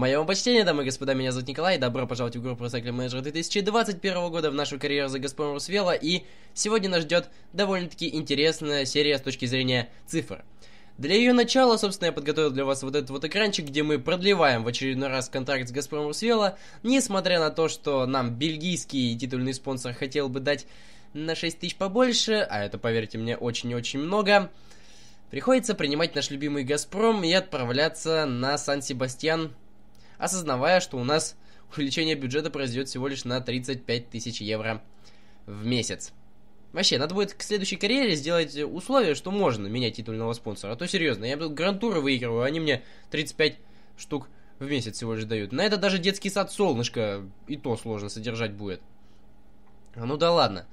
Мое вам почтение, дамы и господа, меня зовут Николай, и добро пожаловать в группу Recycling Manager 2021 года в нашу карьеру за Газпром Русвела, и сегодня нас ждет довольно-таки интересная серия с точки зрения цифр. Для ее начала, собственно, я подготовил для вас вот этот вот экранчик, где мы продлеваем в очередной раз контракт с Газпром Русвела, несмотря на то, что нам бельгийский титульный спонсор хотел бы дать на 6 тысяч побольше, а это, поверьте мне, очень-очень много, приходится принимать наш любимый Газпром и отправляться на Сан-Себастьян осознавая, что у нас увеличение бюджета произойдет всего лишь на 35 тысяч евро в месяц. Вообще, надо будет к следующей карьере сделать условие, что можно менять титульного спонсора. А то серьезно, я тут грантуры выигрываю, они мне 35 штук в месяц всего лишь дают. На это даже детский сад солнышко и то сложно содержать будет. А ну да ладно.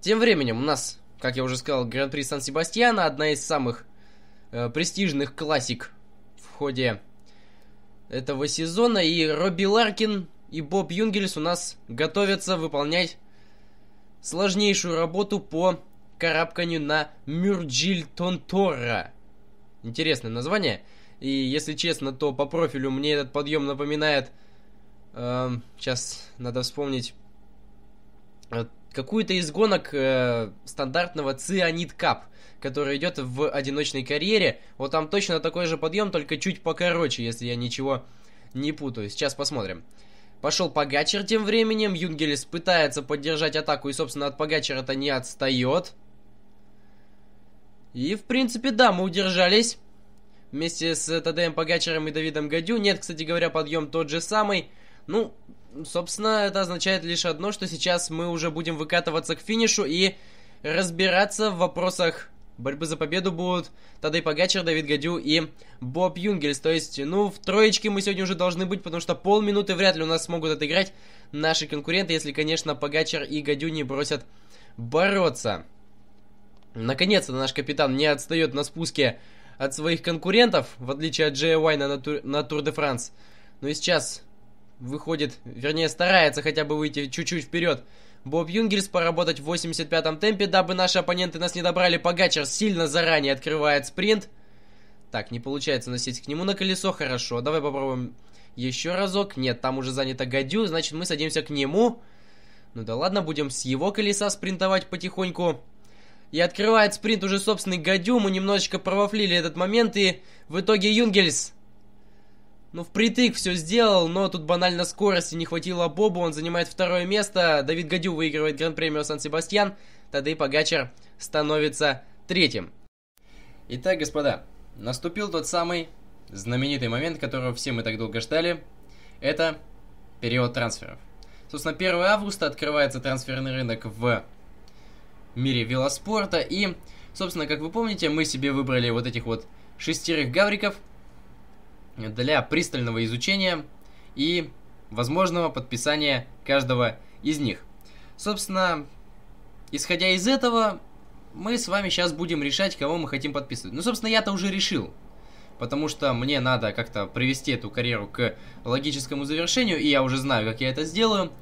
Тем временем у нас, как я уже сказал, Гран-при Сан-Себастьяна, одна из самых э, престижных классик в ходе этого сезона. И Робби Ларкин и Боб Юнгельс у нас готовятся выполнять сложнейшую работу по карабканию на Мюрджиль Тонтора. Интересное название. И если честно, то по профилю мне этот подъем напоминает... Э, сейчас надо вспомнить э, какую-то из гонок э, стандартного Цианид Кап, который идет в одиночной карьере. Вот там точно такой же подъем, только чуть покороче, если я ничего не путаю. Сейчас посмотрим. Пошел Погачер тем временем. Юнгелес пытается поддержать атаку и, собственно, от Погачера-то не отстает. И, в принципе, да, мы удержались. Вместе с ТДМ Погачером и Давидом Гадю. Нет, кстати говоря, подъем тот же самый. Ну, Собственно, это означает лишь одно, что сейчас мы уже будем выкатываться к финишу и разбираться в вопросах борьбы за победу будут Тадей Погачер, Давид Гадю и Боб Юнгельс. То есть, ну, в троечке мы сегодня уже должны быть, потому что полминуты вряд ли у нас смогут отыграть наши конкуренты, если, конечно, Погачер и Гадю не бросят бороться. Наконец-то наш капитан не отстает на спуске от своих конкурентов, в отличие от Джея Уайна на, тур, на Тур де Франс. Но ну и сейчас выходит, вернее старается хотя бы выйти чуть-чуть вперед. Боб Юнгельс поработать в 85-м темпе, дабы наши оппоненты нас не добрали. Погачер сильно заранее открывает спринт. Так, не получается носить к нему на колесо, хорошо. Давай попробуем еще разок. Нет, там уже занято Гадю, значит мы садимся к нему. Ну да ладно, будем с его колеса спринтовать потихоньку. И открывает спринт уже собственный Гадю. Мы немножечко провафлили этот момент и в итоге Юнгельс ну, впритык все сделал, но тут банально скорости не хватило Бобу, он занимает второе место, Давид Гадю выигрывает Гран-премию Сан-Себастьян, тогда и Погачер становится третьим. Итак, господа, наступил тот самый знаменитый момент, которого все мы так долго ждали, это период трансферов. Собственно, 1 августа открывается трансферный рынок в мире велоспорта, и, собственно, как вы помните, мы себе выбрали вот этих вот шестерых гавриков – для пристального изучения и возможного подписания каждого из них. Собственно, исходя из этого, мы с вами сейчас будем решать, кого мы хотим подписывать. Ну, собственно, я-то уже решил, потому что мне надо как-то привести эту карьеру к логическому завершению, и я уже знаю, как я это сделаю.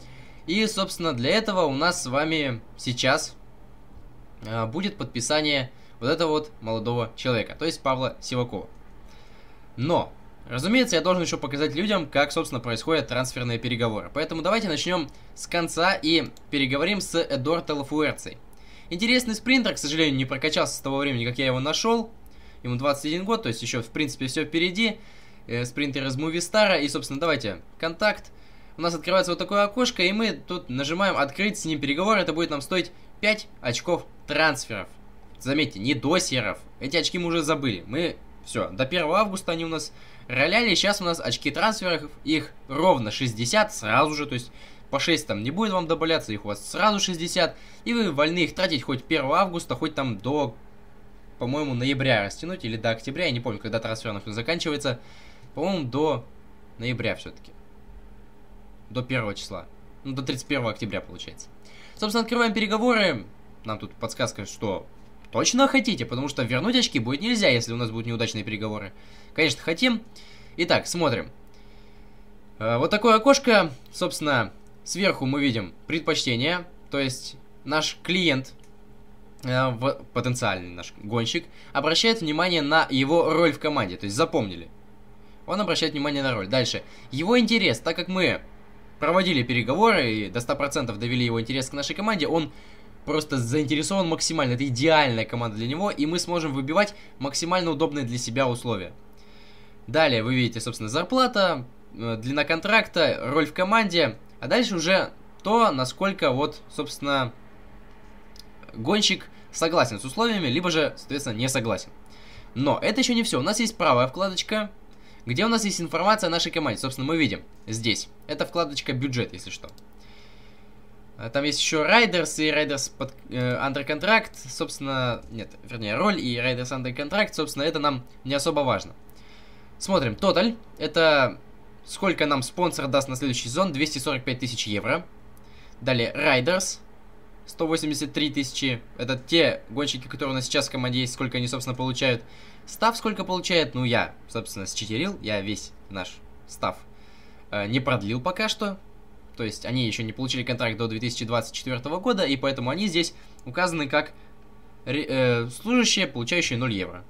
И, собственно, для этого у нас с вами сейчас а, будет подписание вот этого вот молодого человека, то есть Павла Сивакова. Но Разумеется, я должен еще показать людям, как, собственно, происходят трансферные переговоры. Поэтому давайте начнем с конца и переговорим с Эдорто Лафуэрцей. Интересный спринтер, к сожалению, не прокачался с того времени, как я его нашел. Ему 21 год, то есть еще, в принципе, все впереди. Э, спринтер из Мувистара. И, собственно, давайте контакт. У нас открывается вот такое окошко, и мы тут нажимаем «Открыть с ним переговоры». Это будет нам стоить 5 очков трансферов. Заметьте, не до серов. Эти очки мы уже забыли. Мы... Все, до 1 августа они у нас роляли сейчас у нас очки трансферов, их ровно 60 сразу же, то есть по 6 там не будет вам добавляться, их у вас сразу 60, и вы вольны их тратить хоть 1 августа, хоть там до, по-моему, ноября растянуть, или до октября, я не помню, когда трансфер на заканчивается, по-моему, до ноября все-таки, до 1 числа, ну, до 31 октября получается. Собственно, открываем переговоры, нам тут подсказка, что Точно хотите, потому что вернуть очки будет нельзя, если у нас будут неудачные переговоры. Конечно, хотим. Итак, смотрим. Э, вот такое окошко, собственно, сверху мы видим предпочтение, то есть наш клиент, э, потенциальный наш гонщик, обращает внимание на его роль в команде, то есть запомнили. Он обращает внимание на роль. Дальше. Его интерес, так как мы проводили переговоры и до 100% довели его интерес к нашей команде, он просто заинтересован максимально. Это идеальная команда для него, и мы сможем выбивать максимально удобные для себя условия. Далее вы видите, собственно, зарплата, э, длина контракта, роль в команде, а дальше уже то, насколько вот, собственно, гонщик согласен с условиями, либо же, соответственно, не согласен. Но это еще не все. У нас есть правая вкладочка, где у нас есть информация о нашей команде. Собственно, мы видим здесь. Это вкладочка бюджет, если что. А, там есть еще Riders и Riders под э, Under Contract. Собственно, нет, вернее, роль и Riders Under Contract. Собственно, это нам не особо важно. Смотрим, Total, Это сколько нам спонсор даст на следующий сезон. 245 тысяч евро. Далее Riders 183 тысячи. Это те гонщики, которые у нас сейчас в команде есть, сколько они, собственно, получают. Став сколько получает? Ну, я, собственно, счетерил. Я весь наш став э, не продлил пока что то есть они еще не получили контракт до 2024 года, и поэтому они здесь указаны как э, служащие, получающие 0 евро.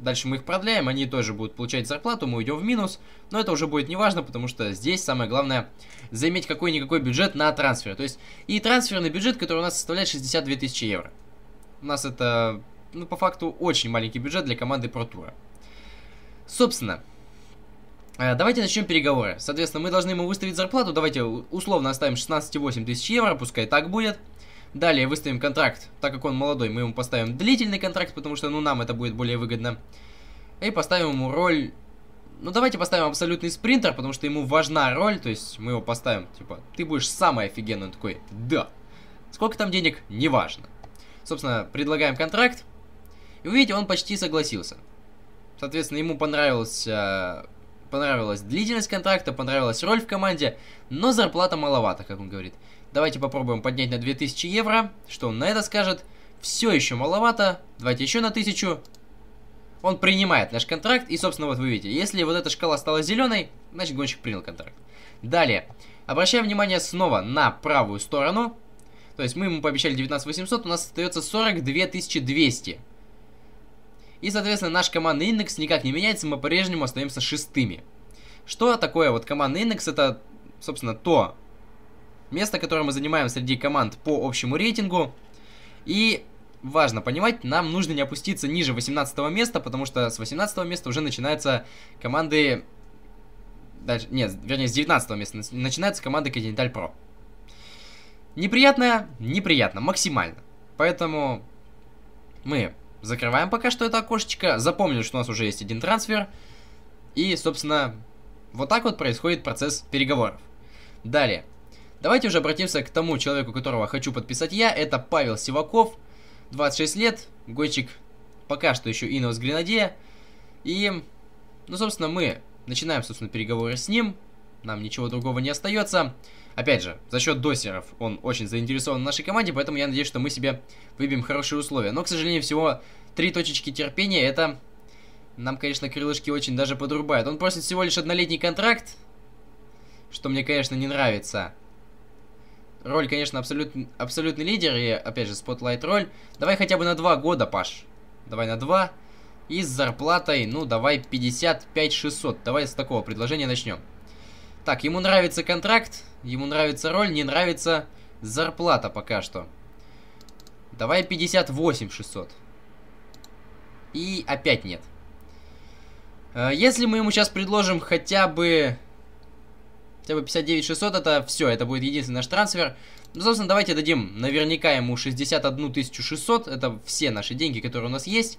Дальше мы их продляем, они тоже будут получать зарплату, мы уйдем в минус, но это уже будет неважно, потому что здесь самое главное заиметь какой-никакой бюджет на трансфер. То есть и трансферный бюджет, который у нас составляет 62 тысячи евро. У нас это, ну, по факту, очень маленький бюджет для команды ProTour. Собственно, Э, давайте начнем переговоры. Соответственно, мы должны ему выставить зарплату. Давайте условно оставим 16,8 тысяч евро, пускай так будет. Далее выставим контракт. Так как он молодой, мы ему поставим длительный контракт, потому что ну нам это будет более выгодно. И поставим ему роль... Ну давайте поставим абсолютный спринтер, потому что ему важна роль, то есть мы его поставим, типа, ты будешь самый офигенный. Он такой, да. Сколько там денег, неважно. Собственно, предлагаем контракт. И вы видите, он почти согласился. Соответственно, ему понравилось э, понравилась длительность контракта, понравилась роль в команде, но зарплата маловато, как он говорит. Давайте попробуем поднять на 2000 евро, что он на это скажет. Все еще маловато, давайте еще на 1000. Он принимает наш контракт, и, собственно, вот вы видите, если вот эта шкала стала зеленой, значит гонщик принял контракт. Далее, обращаем внимание снова на правую сторону, то есть мы ему пообещали 19800, у нас остается 42200. И, соответственно, наш командный индекс никак не меняется, мы по-прежнему остаемся шестыми. Что такое вот командный индекс? Это, собственно, то место, которое мы занимаем среди команд по общему рейтингу. И важно понимать, нам нужно не опуститься ниже 18 места, потому что с 18 места уже начинаются команды... Дальше, нет, вернее, с 19 места начинаются команды Continental Pro. Неприятно, Неприятно, максимально. Поэтому мы Закрываем пока что это окошечко. Запомнили, что у нас уже есть один трансфер. И, собственно, вот так вот происходит процесс переговоров. Далее. Давайте уже обратимся к тому человеку, которого хочу подписать я. Это Павел Сиваков, 26 лет, гонщик пока что еще Иновс Гренадея. И, ну, собственно, мы начинаем, собственно, переговоры с ним. Нам ничего другого не остается. Опять же, за счет досеров он очень заинтересован в нашей команде, поэтому я надеюсь, что мы себе выбьем хорошие условия. Но, к сожалению, всего три точечки терпения, это нам, конечно, крылышки очень даже подрубают. Он просит всего лишь однолетний контракт, что мне, конечно, не нравится. Роль, конечно, абсолют, абсолютный лидер и, опять же, спотлайт роль. Давай хотя бы на два года, Паш. Давай на два. И с зарплатой, ну, давай 55 600. Давай с такого предложения начнем. Так, ему нравится контракт, ему нравится роль, не нравится зарплата пока что. Давай 58 600. И опять нет. Э, если мы ему сейчас предложим хотя бы... Хотя бы 59 600, это все, это будет единственный наш трансфер. Ну, собственно, давайте дадим наверняка ему 61 600. Это все наши деньги, которые у нас есть.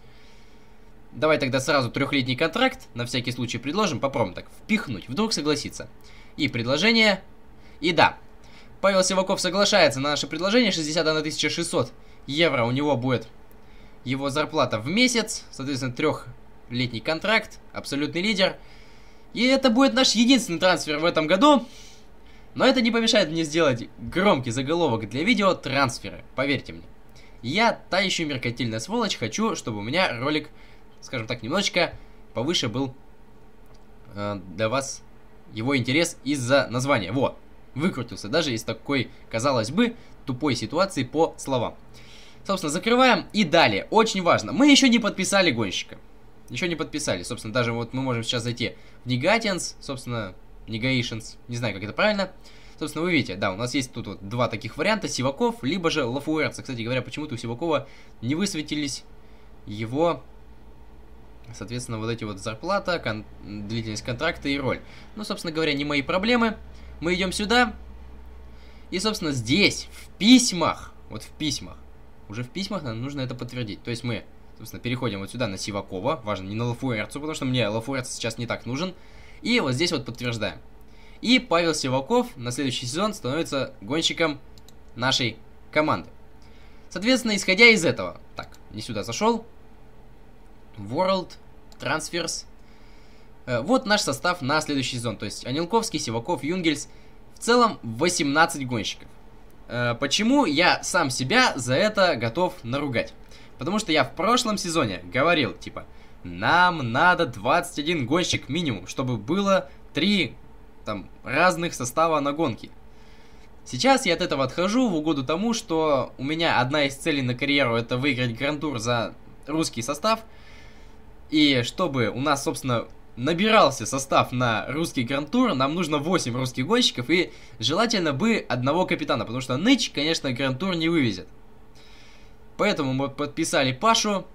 Давай тогда сразу трехлетний контракт, на всякий случай предложим, попробуем так впихнуть, вдруг согласится и предложение. И да, Павел Сиваков соглашается на наше предложение 61 600 евро. У него будет его зарплата в месяц, соответственно, трехлетний контракт, абсолютный лидер. И это будет наш единственный трансфер в этом году. Но это не помешает мне сделать громкий заголовок для видео «Трансферы», поверьте мне. Я, та еще меркательная сволочь, хочу, чтобы у меня ролик, скажем так, немножечко повыше был э, для вас его интерес из-за названия. Вот выкрутился даже из такой, казалось бы, тупой ситуации по словам. Собственно, закрываем и далее. Очень важно, мы еще не подписали гонщика. Еще не подписали. Собственно, даже вот мы можем сейчас зайти в Negatians, собственно, Negations, не знаю, как это правильно. Собственно, вы видите, да, у нас есть тут вот два таких варианта, Сиваков, либо же Лафуэрца. Кстати говоря, почему-то у Сивакова не высветились его Соответственно, вот эти вот зарплата, кон длительность контракта и роль. Ну, собственно говоря, не мои проблемы. Мы идем сюда. И, собственно, здесь, в письмах, вот в письмах, уже в письмах нам нужно это подтвердить. То есть мы, собственно, переходим вот сюда на Сивакова. Важно, не на Лафуэрцу, потому что мне Лафуэрц сейчас не так нужен. И вот здесь вот подтверждаем. И Павел Сиваков на следующий сезон становится гонщиком нашей команды. Соответственно, исходя из этого... Так, не сюда зашел. World, Transfers. Э, вот наш состав на следующий сезон. То есть Анилковский, Сиваков, Юнгельс. В целом 18 гонщиков. Э, почему я сам себя за это готов наругать? Потому что я в прошлом сезоне говорил, типа, нам надо 21 гонщик минимум, чтобы было 3 там, разных состава на гонке. Сейчас я от этого отхожу в угоду тому, что у меня одна из целей на карьеру это выиграть грантур за русский состав – и чтобы у нас, собственно, набирался состав на русский грантур, нам нужно 8 русских гонщиков и желательно бы одного капитана, потому что Ныч, конечно, грантур не вывезет. Поэтому мы подписали Пашу,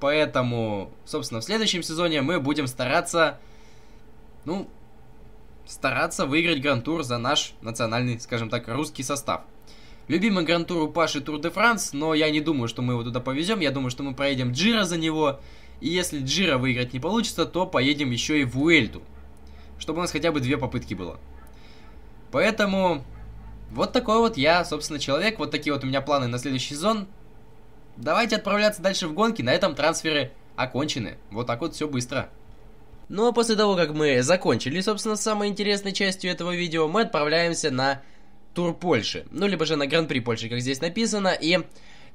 поэтому, собственно, в следующем сезоне мы будем стараться, ну, стараться выиграть грантур за наш национальный, скажем так, русский состав. Любимый грантур у Паши Тур де Франс, но я не думаю, что мы его туда повезем, я думаю, что мы проедем Джира за него, и если Джира выиграть не получится, то поедем еще и в Уэльту. Чтобы у нас хотя бы две попытки было. Поэтому вот такой вот я, собственно, человек. Вот такие вот у меня планы на следующий сезон. Давайте отправляться дальше в гонки. На этом трансферы окончены. Вот так вот все быстро. Ну а после того, как мы закончили, собственно, самой интересной частью этого видео, мы отправляемся на Тур Польши. Ну, либо же на Гран-при Польши, как здесь написано. И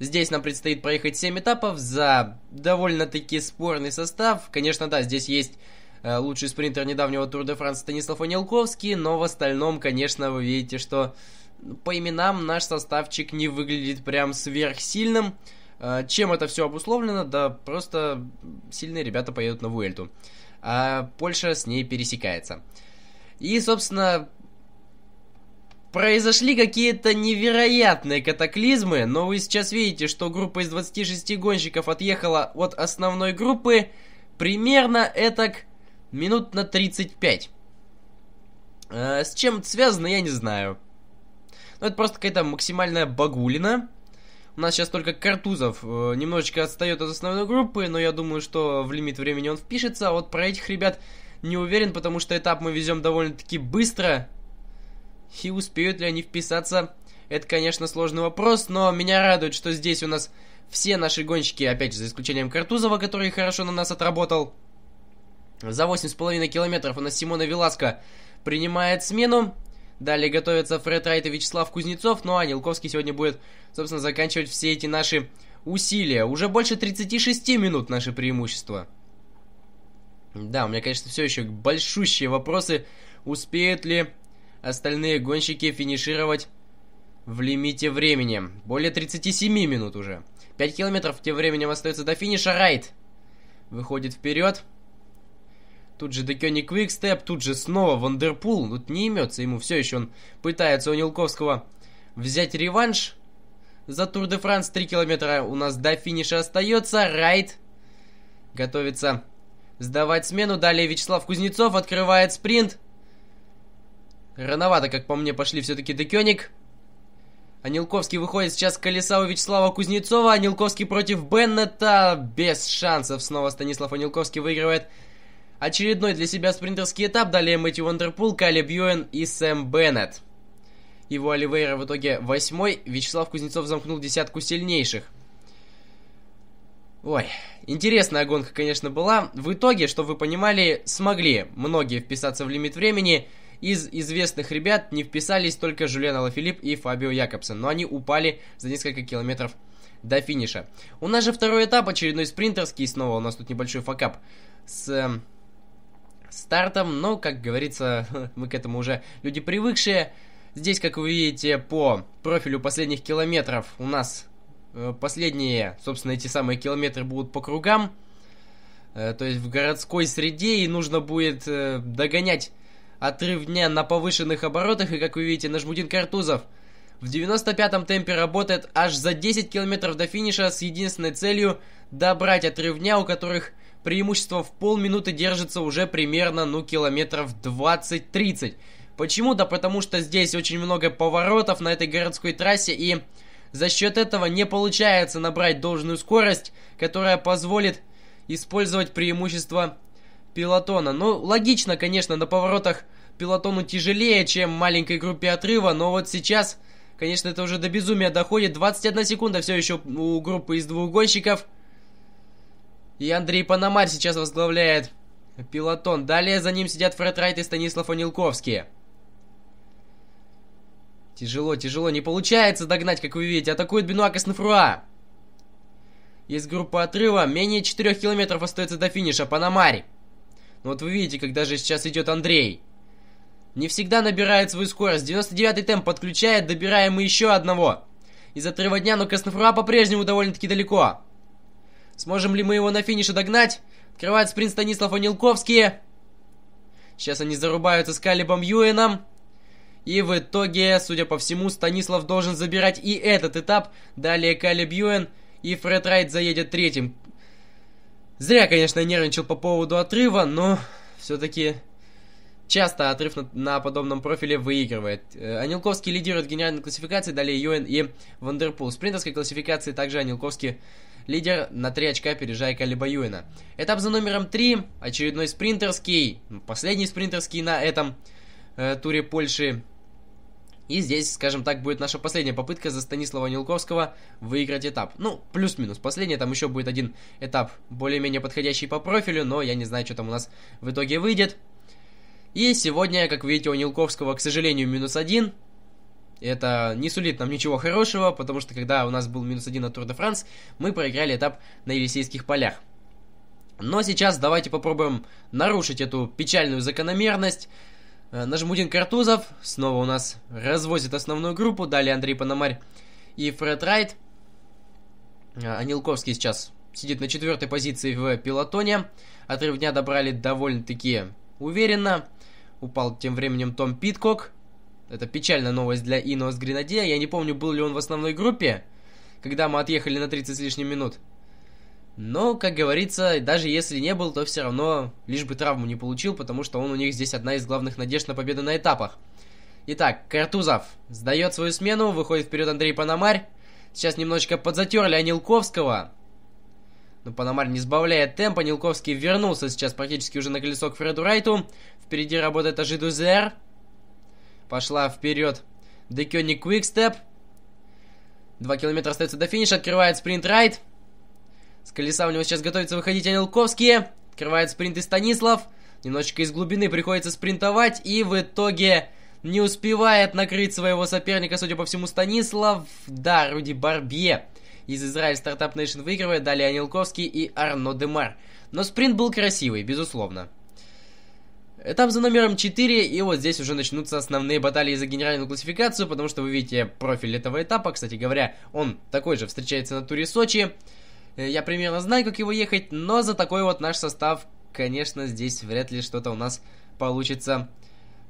Здесь нам предстоит проехать 7 этапов за довольно-таки спорный состав. Конечно, да, здесь есть э, лучший спринтер недавнего Тур де Франс Станислав Онелковский, но в остальном, конечно, вы видите, что ну, по именам наш составчик не выглядит прям сверхсильным. Э, чем это все обусловлено? Да просто сильные ребята поедут на Вуэльту. А Польша с ней пересекается. И, собственно, Произошли какие-то невероятные катаклизмы, но вы сейчас видите, что группа из 26 гонщиков отъехала от основной группы примерно этак минут на 35. А, э, с чем это связано, я не знаю. Но ну, это просто какая-то максимальная багулина. У нас сейчас только Картузов э, немножечко отстает от основной группы, но я думаю, что в лимит времени он впишется. А вот про этих ребят не уверен, потому что этап мы везем довольно-таки быстро. И успеют ли они вписаться? Это, конечно, сложный вопрос, но меня радует, что здесь у нас все наши гонщики, опять же, за исключением Картузова, который хорошо на нас отработал. За 8,5 километров у нас Симона Веласко принимает смену. Далее готовятся Фред Райт и Вячеслав Кузнецов. Ну а Нилковский сегодня будет, собственно, заканчивать все эти наши усилия. Уже больше 36 минут наше преимущество. Да, у меня, конечно, все еще большущие вопросы. Успеют ли остальные гонщики финишировать в лимите времени. Более 37 минут уже. 5 километров тем временем остается до финиша. Райт выходит вперед. Тут же Декёни Квикстеп, тут же снова Вандерпул. Тут не имется ему, все еще он пытается у Нилковского взять реванш. За Тур де Франс 3 километра у нас до финиша остается. Райт готовится сдавать смену. Далее Вячеслав Кузнецов открывает спринт. Рановато, как по мне, пошли все-таки Декёник. Анилковский выходит сейчас с колеса у Вячеслава Кузнецова. Анилковский против Беннета. Без шансов снова Станислав Анилковский выигрывает очередной для себя спринтерский этап. Далее Мэтью Вандерпул, Калли Бьюэн и Сэм Беннет. Его Оливейра в итоге восьмой. Вячеслав Кузнецов замкнул десятку сильнейших. Ой, интересная гонка, конечно, была. В итоге, чтобы вы понимали, смогли многие вписаться в лимит времени – из известных ребят не вписались только Жюлен Алафилипп и Фабио Якобсен, но они упали за несколько километров до финиша. У нас же второй этап, очередной спринтерский, снова у нас тут небольшой факап с эм, стартом, но, как говорится, мы к этому уже люди привыкшие. Здесь, как вы видите, по профилю последних километров у нас э, последние, собственно, эти самые километры будут по кругам. Э, то есть в городской среде и нужно будет э, догонять Отрыв дня на повышенных оборотах, и как вы видите, Нажмудин Картузов в 95-м темпе работает аж за 10 километров до финиша с единственной целью добрать отрывня у которых преимущество в полминуты держится уже примерно, ну, километров 20-30. Почему? Да потому что здесь очень много поворотов на этой городской трассе, и за счет этого не получается набрать должную скорость, которая позволит использовать преимущество пилотона. Ну, логично, конечно, на поворотах пилотону тяжелее, чем маленькой группе отрыва, но вот сейчас, конечно, это уже до безумия доходит. 21 секунда все еще у группы из двух гонщиков. И Андрей Пономарь сейчас возглавляет пилотон. Далее за ним сидят Фред Райт и Станислав Онилковский. Тяжело, тяжело. Не получается догнать, как вы видите. Атакует Бенуак и Снафруа. Из группы отрыва менее 4 километров остается до финиша. Панамарь. Ну вот вы видите, как даже сейчас идет Андрей. Не всегда набирает свою скорость. 99-й темп подключает, добираем мы еще одного. Из отрыва дня, но Краснофруа по-прежнему довольно-таки далеко. Сможем ли мы его на финише догнать? Открывает спринт Станислав Анилковский. Сейчас они зарубаются с Калибом Юэном. И в итоге, судя по всему, Станислав должен забирать и этот этап. Далее Калиб Юэн и Фред Райт заедет третьим. Зря, конечно, нервничал по поводу отрыва, но все-таки часто отрыв на, на подобном профиле выигрывает. Э, Анилковский лидирует в генеральной классификации, далее Юэн и Вандерпул. В спринтерской классификации также Анилковский лидер на 3 очка, опережая Калиба Юэна. Этап за номером 3, очередной спринтерский, последний спринтерский на этом э, туре Польши. И здесь, скажем так, будет наша последняя попытка за Станислава Нилковского выиграть этап. Ну, плюс-минус Последний там еще будет один этап более-менее подходящий по профилю, но я не знаю, что там у нас в итоге выйдет. И сегодня, как видите, у Нилковского, к сожалению, минус один. Это не сулит нам ничего хорошего, потому что когда у нас был минус один на Тур де Франс, мы проиграли этап на Елисейских полях. Но сейчас давайте попробуем нарушить эту печальную закономерность. Э, Нажмудин Картузов снова у нас развозит основную группу. Далее Андрей Пономарь и Фред Райт. Э, Анилковский сейчас сидит на четвертой позиции в пилотоне. Отрыв дня добрали довольно-таки уверенно упал тем временем Том Питкок. Это печальная новость для Инос Гренадея. Я не помню, был ли он в основной группе, когда мы отъехали на 30 с лишним минут. Но, как говорится, даже если не был, то все равно лишь бы травму не получил, потому что он у них здесь одна из главных надежд на победу на этапах. Итак, Картузов сдает свою смену, выходит вперед Андрей Пономарь. Сейчас немножечко подзатерли Анилковского. Но Пономарь не сбавляет темпа, Нилковский вернулся сейчас практически уже на колесо к Фреду Райту. Впереди работает Ажи Дузер, Пошла вперед. Декёни Квикстеп. Два километра остается до финиша. Открывает спринт Райт. С колеса у него сейчас готовится выходить Анилковские. Открывает спринт и Станислав. Немножечко из глубины приходится спринтовать. И в итоге не успевает накрыть своего соперника, судя по всему, Станислав. Да, Руди Барбье из Израиль Стартап Нейшн выигрывает. Далее Анилковский и Арно Демар. Но спринт был красивый, безусловно. Этап за номером 4, и вот здесь уже начнутся основные баталии за генеральную классификацию, потому что вы видите профиль этого этапа, кстати говоря, он такой же встречается на туре Сочи. Э, я примерно знаю, как его ехать, но за такой вот наш состав, конечно, здесь вряд ли что-то у нас получится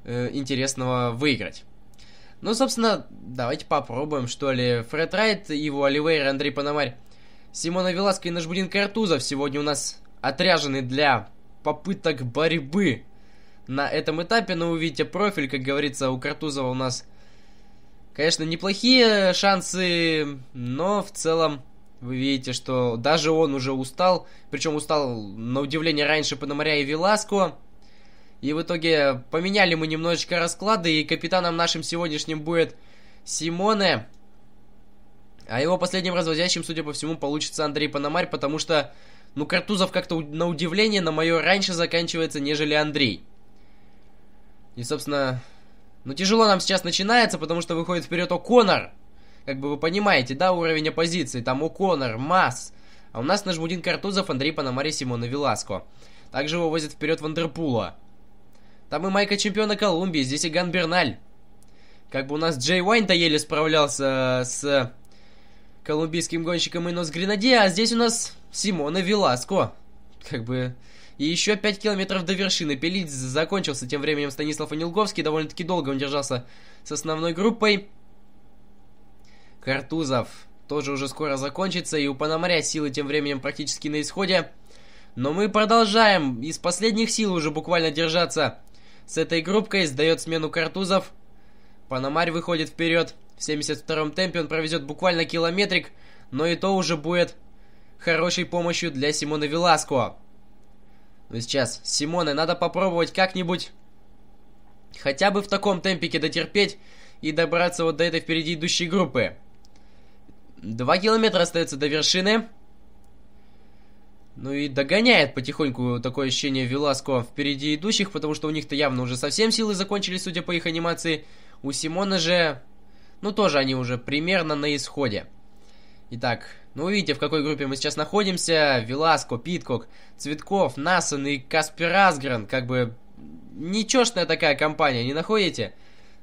э, интересного выиграть. Ну, собственно, давайте попробуем, что ли. Фред Райт, его Оливейр, Андрей Пономарь, Симона Веласка и Нажбудин Картузов сегодня у нас отряжены для попыток борьбы на этом этапе, но увидите профиль, как говорится, у Картузова у нас, конечно, неплохие шансы, но в целом вы видите, что даже он уже устал, причем устал, на удивление, раньше Пономаря и Веласко. И в итоге поменяли мы немножечко расклады, и капитаном нашим сегодняшним будет Симоне. А его последним развозящим, судя по всему, получится Андрей Пономарь, потому что, ну, Картузов как-то на удивление на мое раньше заканчивается, нежели Андрей. И, собственно, ну тяжело нам сейчас начинается, потому что выходит вперед О'Коннор. Как бы вы понимаете, да, уровень оппозиции. Там О'Коннор, Масс. А у нас Нажмудин Картузов, Андрей Пономарь и Симона Веласко. Также вывозят вперед Вандерпула. Там и майка чемпиона Колумбии, здесь и Ган Берналь. Как бы у нас Джей Уайн-то еле справлялся с колумбийским гонщиком Инос Гренаде, а здесь у нас Симона Веласко. Как бы и еще 5 километров до вершины. Пелить закончился. Тем временем Станислав Анилговский довольно-таки долго он держался с основной группой. Картузов тоже уже скоро закончится. И у Пономаря силы тем временем практически на исходе. Но мы продолжаем из последних сил уже буквально держаться. С этой группкой сдает смену Картузов. Пономарь выходит вперед. В 72-м темпе он провезет буквально километрик, но и то уже будет хорошей помощью для Симона Веласко. Но ну, сейчас, Симоне, надо попробовать как-нибудь хотя бы в таком темпике дотерпеть и добраться вот до этой впереди идущей группы. Два километра остается до вершины. Ну и догоняет потихоньку такое ощущение Веласко впереди идущих, потому что у них-то явно уже совсем силы закончились, судя по их анимации. У Симона же... Ну тоже они уже примерно на исходе. Итак, но ну, увидите, в какой группе мы сейчас находимся. Веласко, Питкок, Цветков, Насон и Каспер Асгрен. Как бы ничешная такая компания, не находите?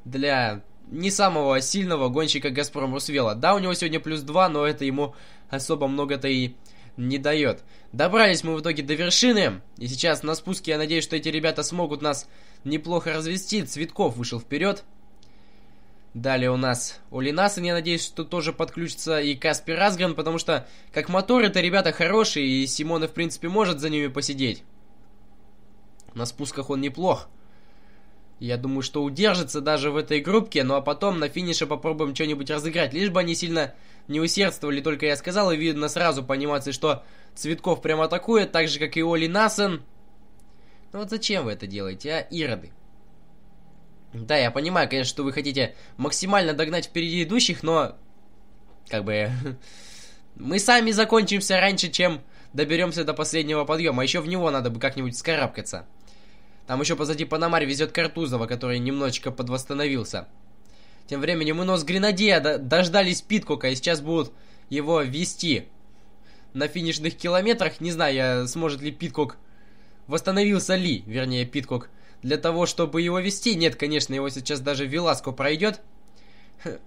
Для не самого сильного гонщика Газпром Русвела. Да, у него сегодня плюс 2, но это ему особо много-то и не дает. Добрались мы в итоге до вершины, и сейчас на спуске я надеюсь, что эти ребята смогут нас неплохо развести. Цветков вышел вперед, Далее у нас и я надеюсь, что тоже подключится и Каспи Разгран, потому что как мотор это ребята хорошие, и Симона, в принципе, может за ними посидеть. На спусках он неплох. Я думаю, что удержится даже в этой группке, ну а потом на финише попробуем что-нибудь разыграть, лишь бы они сильно не усердствовали, только я сказал, и видно сразу по анимации, что Цветков прям атакует, так же, как и Оли Насен. Ну вот зачем вы это делаете, а, ироды? Да, я понимаю, конечно, что вы хотите максимально догнать впереди идущих, но... Как бы... Мы сами закончимся раньше, чем доберемся до последнего подъема. А еще в него надо бы как-нибудь скарабкаться. Там еще позади Панамарь везет Картузова, который немножечко подвосстановился. Тем временем мы нос Гренадея дождались Питкока и сейчас будут его вести на финишных километрах. Не знаю, я, сможет ли Питкок... Восстановился ли, вернее, Питкок для того, чтобы его вести. Нет, конечно, его сейчас даже Веласко пройдет.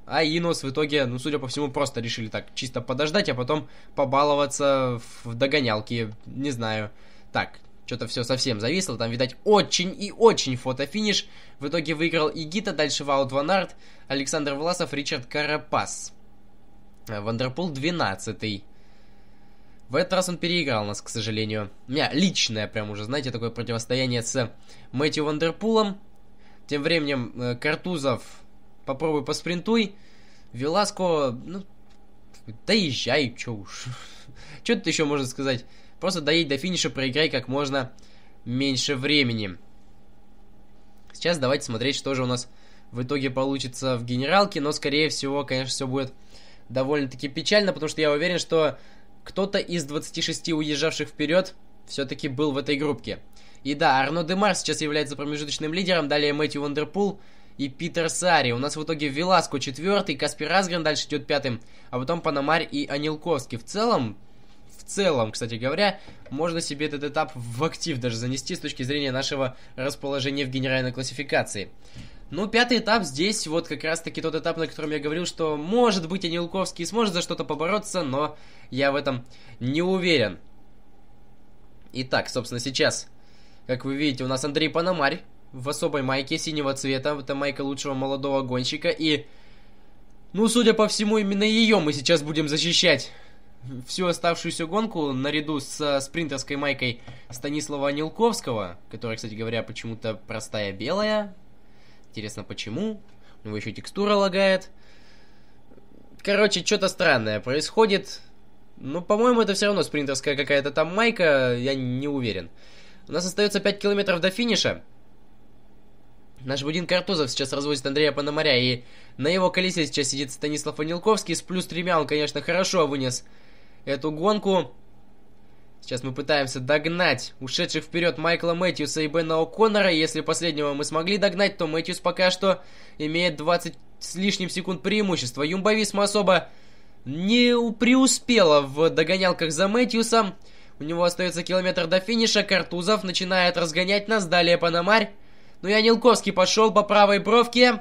А Инос в итоге, ну, судя по всему, просто решили так чисто подождать, а потом побаловаться в догонялке. Не знаю. Так, что-то все совсем зависло. Там, видать, очень и очень фотофиниш. В итоге выиграл Игита, дальше Ваут Ванард, Александр Власов, Ричард Карапас. Вандерпул 12 -й. В этот раз он переиграл нас, к сожалению. У меня личное прям уже, знаете, такое противостояние с Мэтью Вандерпулом. Тем временем э, Картузов попробуй поспринтуй. Веласко, ну, доезжай, чё уж. чё тут еще можно сказать? Просто доедь до финиша, проиграй как можно меньше времени. Сейчас давайте смотреть, что же у нас в итоге получится в генералке, но, скорее всего, конечно, все будет довольно-таки печально, потому что я уверен, что кто-то из 26 уезжавших вперед все-таки был в этой группке. И да, Арно Демар сейчас является промежуточным лидером, далее Мэтью Вандерпул и Питер Сари. У нас в итоге Веласко четвертый, Каспер Асгрен дальше идет пятым, а потом Панамарь и Анилковский. В целом, в целом, кстати говоря, можно себе этот этап в актив даже занести с точки зрения нашего расположения в генеральной классификации. Ну, пятый этап здесь вот как раз-таки тот этап, на котором я говорил, что, может быть, Анилковский сможет за что-то побороться, но я в этом не уверен. Итак, собственно, сейчас, как вы видите, у нас Андрей Пономарь в особой майке синего цвета. Это майка лучшего молодого гонщика. И, ну, судя по всему, именно ее мы сейчас будем защищать всю оставшуюся гонку наряду с спринтерской майкой Станислава Нилковского, которая, кстати говоря, почему-то простая белая, Интересно, почему? У него еще текстура лагает. Короче, что-то странное происходит. Ну, по-моему, это все равно спринтерская какая-то там майка, я не уверен. У нас остается 5 километров до финиша. Наш Будин Картузов сейчас развозит Андрея Пономаря, и на его колесе сейчас сидит Станислав Анилковский. С плюс тремя он, конечно, хорошо вынес эту гонку. Сейчас мы пытаемся догнать ушедших вперед Майкла Мэтьюса и Бена О'Коннора. Если последнего мы смогли догнать, то Мэтьюс пока что имеет 20 с лишним секунд преимущества. Юмбависма особо не преуспела в догонялках за Мэтьюсом. У него остается километр до финиша. Картузов начинает разгонять нас. Далее Панамарь. Ну и Анилковский пошел по правой бровке.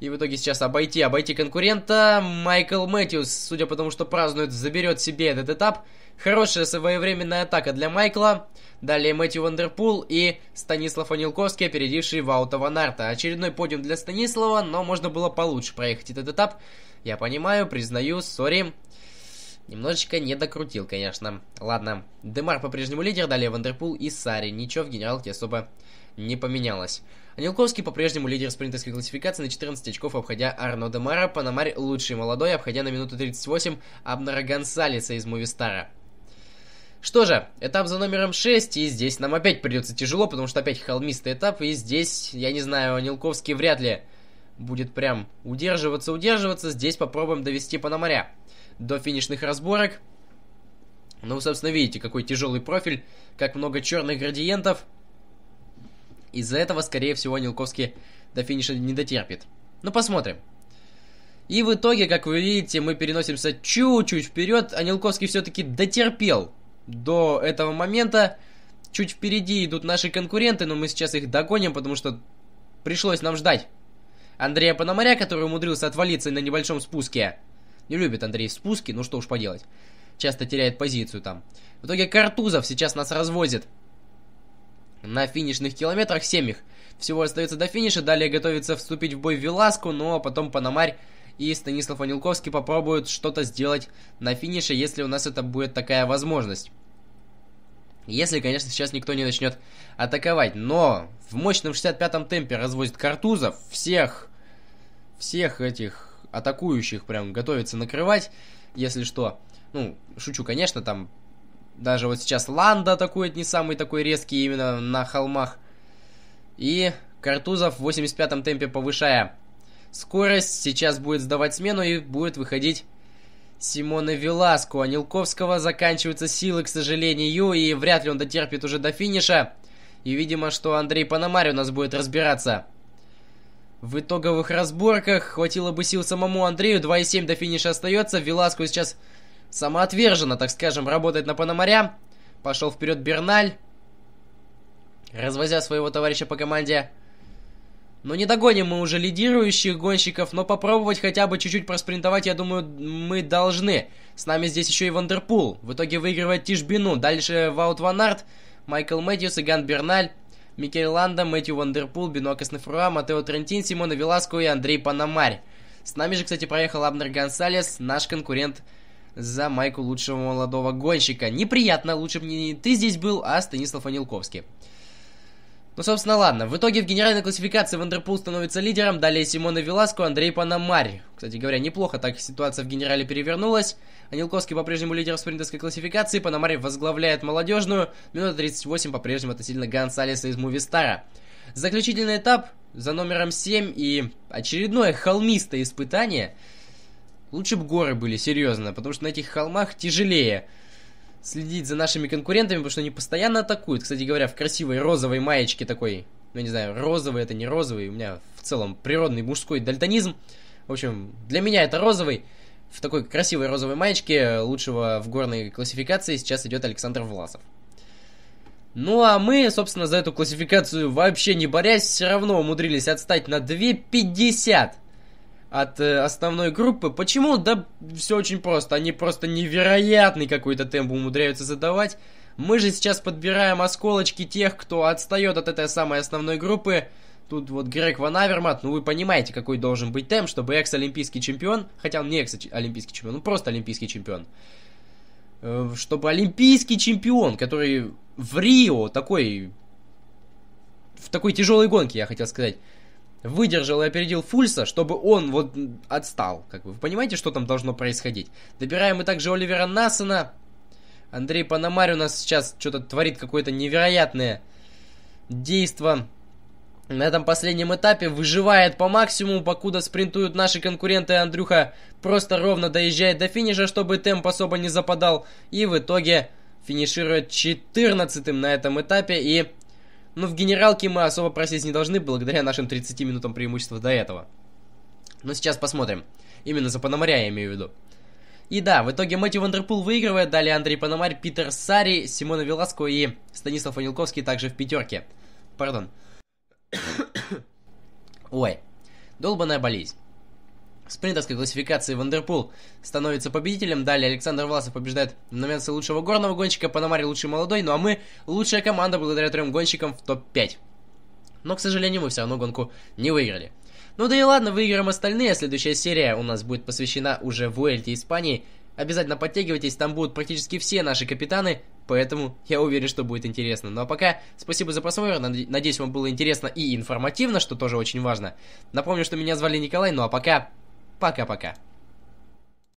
И в итоге сейчас обойти, обойти конкурента. Майкл Мэтьюс, судя по тому, что празднует, заберет себе этот этап. Хорошая своевременная атака для Майкла. Далее Мэтью Вандерпул и Станислав Анилковский, опередивший Ваута Ванарта. Очередной подиум для Станислава, но можно было получше проехать этот этап. Я понимаю, признаю, сори. Немножечко не докрутил, конечно. Ладно, Демар по-прежнему лидер, далее Вандерпул и Сари. Ничего в генералке особо не поменялось. Нилковский по-прежнему лидер спринтерской классификации на 14 очков, обходя Арно Демара, Панамарь лучший молодой, обходя на минуту 38 Абнара Гонсалеса из Мувистара. Что же, этап за номером 6, и здесь нам опять придется тяжело, потому что опять холмистый этап, и здесь, я не знаю, Нилковский вряд ли будет прям удерживаться, удерживаться. Здесь попробуем довести Пономаря до финишных разборок. Ну, собственно, видите, какой тяжелый профиль, как много черных градиентов. Из-за этого, скорее всего, Нилковский до финиша не дотерпит. Ну, посмотрим. И в итоге, как вы видите, мы переносимся чуть-чуть вперед, а Нилковский все-таки дотерпел до этого момента. Чуть впереди идут наши конкуренты, но мы сейчас их догоним, потому что пришлось нам ждать. Андрея Пономаря, который умудрился отвалиться на небольшом спуске. Не любит Андрей спуски, ну что уж поделать. Часто теряет позицию там. В итоге Картузов сейчас нас развозит на финишных километрах 7 их. Всего остается до финиша, далее готовится вступить в бой Веласку, ну, но а потом Пономарь и Станислав Анилковский попробуют что-то сделать на финише, если у нас это будет такая возможность. Если, конечно, сейчас никто не начнет атаковать. Но в мощном 65-м темпе развозит Картузов. Всех, всех этих атакующих прям готовится накрывать, если что. Ну, шучу, конечно, там даже вот сейчас Ланда атакует не самый такой резкий именно на холмах. И Картузов в 85-м темпе повышая скорость. Сейчас будет сдавать смену и будет выходить Симона Веласку. А Нилковского заканчиваются силы, к сожалению, и вряд ли он дотерпит уже до финиша. И, видимо, что Андрей Пономарь у нас будет разбираться. В итоговых разборках хватило бы сил самому Андрею. 2,7 до финиша остается. Веласку сейчас самоотверженно, так скажем, работает на Пономаря. Пошел вперед Берналь, развозя своего товарища по команде. Но не догоним мы уже лидирующих гонщиков, но попробовать хотя бы чуть-чуть проспринтовать, я думаю, мы должны. С нами здесь еще и Вандерпул. В итоге выигрывает Тишбину. Дальше Ваут Ван Арт, Майкл Мэтьюс, и Ган Берналь, Микель Ланда, Мэтью Вандерпул, Бенуакас Нефруа, Матео Трентин, Симона Веласко и Андрей Панамарь. С нами же, кстати, проехал Абнер Гонсалес, наш конкурент за майку лучшего молодого гонщика. Неприятно, лучше бы не ты здесь был, а Станислав Анилковский. Ну, собственно, ладно. В итоге в генеральной классификации Вандерпул становится лидером, далее Симона Веласко, Андрей Панамарь. Кстати говоря, неплохо так ситуация в генерале перевернулась. Анилковский по-прежнему лидер спринтерской классификации, Панамарь возглавляет молодежную, минута 38 по-прежнему относительно Гонсалеса из Мувистара. Заключительный этап за номером 7 и очередное холмистое испытание – Лучше бы горы были, серьезно, потому что на этих холмах тяжелее следить за нашими конкурентами, потому что они постоянно атакуют. Кстати говоря, в красивой розовой маечке такой, ну не знаю, розовый это не розовый, у меня в целом природный мужской дальтонизм. В общем, для меня это розовый. В такой красивой розовой маечке лучшего в горной классификации сейчас идет Александр Власов. Ну а мы, собственно, за эту классификацию вообще не борясь, все равно умудрились отстать на 2.50 от э, основной группы. Почему? Да все очень просто. Они просто невероятный какой-то темп умудряются задавать. Мы же сейчас подбираем осколочки тех, кто отстает от этой самой основной группы. Тут вот Грег Ван Авермат, ну вы понимаете, какой должен быть темп, чтобы экс-олимпийский чемпион, хотя он не экс-олимпийский чемпион, он просто олимпийский чемпион, э, чтобы олимпийский чемпион, который в Рио такой... В такой тяжелой гонке, я хотел сказать, выдержал и опередил Фульса, чтобы он вот отстал. Как бы. Вы понимаете, что там должно происходить? Добираем мы также Оливера Насона. Андрей Пономарь у нас сейчас что-то творит какое-то невероятное действо. На этом последнем этапе выживает по максимуму, покуда спринтуют наши конкуренты. Андрюха просто ровно доезжает до финиша, чтобы темп особо не западал. И в итоге финиширует 14 на этом этапе и но ну, в генералке мы особо просить не должны, благодаря нашим 30 минутам преимущества до этого. Но сейчас посмотрим. Именно за Пономаря я имею в виду. И да, в итоге Мэтью Вандерпул выигрывает, далее Андрей Пономарь, Питер Сари, Симона Веласко и Станислав Анилковский также в пятерке. Пардон. Ой, долбаная болезнь спринтерской классификации Вандерпул становится победителем. Далее Александр Власов побеждает в номинации лучшего горного гонщика, Панамари лучший молодой. Ну а мы лучшая команда благодаря трем гонщикам в топ-5. Но, к сожалению, мы все равно гонку не выиграли. Ну да и ладно, выиграем остальные. Следующая серия у нас будет посвящена уже Вуэльте Испании. Обязательно подтягивайтесь, там будут практически все наши капитаны, поэтому я уверен, что будет интересно. Ну а пока, спасибо за просмотр, надеюсь, вам было интересно и информативно, что тоже очень важно. Напомню, что меня звали Николай, ну а пока, Пока-пока.